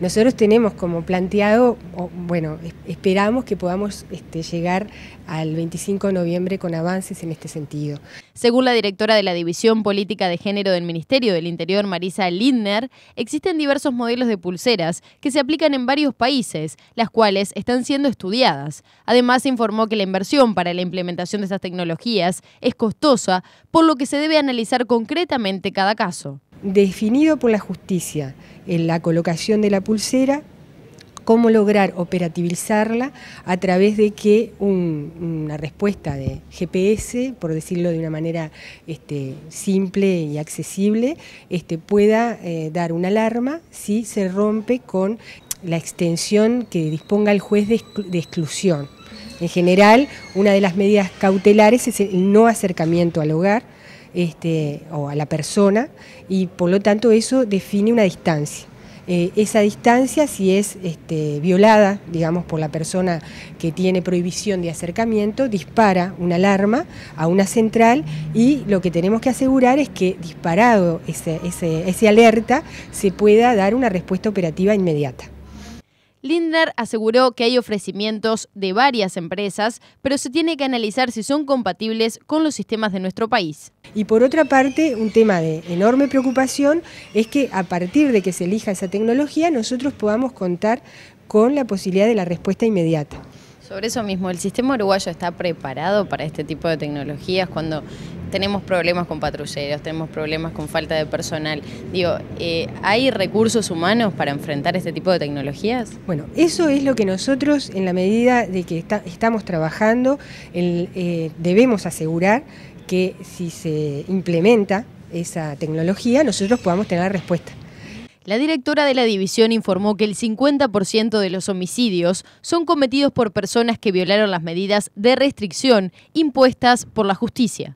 Nosotros tenemos como planteado, bueno, esperamos que podamos este, llegar al 25 de noviembre con avances en este sentido. Según la directora de la División Política de Género del Ministerio del Interior, Marisa Lindner, existen diversos modelos de pulseras que se aplican en varios países, las cuales están siendo estudiadas. Además, informó que la inversión para la implementación de estas tecnologías es costosa, por lo que se debe analizar concretamente cada caso definido por la justicia en la colocación de la pulsera, cómo lograr operativizarla a través de que una respuesta de GPS, por decirlo de una manera este, simple y accesible, este, pueda eh, dar una alarma si se rompe con la extensión que disponga el juez de exclusión. En general, una de las medidas cautelares es el no acercamiento al hogar, este, o a la persona y por lo tanto eso define una distancia. Eh, esa distancia, si es este, violada, digamos, por la persona que tiene prohibición de acercamiento, dispara una alarma a una central y lo que tenemos que asegurar es que disparado ese, ese, ese alerta se pueda dar una respuesta operativa inmediata. Lindner aseguró que hay ofrecimientos de varias empresas, pero se tiene que analizar si son compatibles con los sistemas de nuestro país. Y por otra parte, un tema de enorme preocupación es que a partir de que se elija esa tecnología, nosotros podamos contar con la posibilidad de la respuesta inmediata. Sobre eso mismo, ¿el sistema uruguayo está preparado para este tipo de tecnologías cuando tenemos problemas con patrulleros, tenemos problemas con falta de personal. Digo, eh, ¿hay recursos humanos para enfrentar este tipo de tecnologías? Bueno, eso es lo que nosotros, en la medida de que estamos trabajando, eh, debemos asegurar que si se implementa esa tecnología, nosotros podamos tener respuesta. La directora de la división informó que el 50% de los homicidios son cometidos por personas que violaron las medidas de restricción impuestas por la justicia.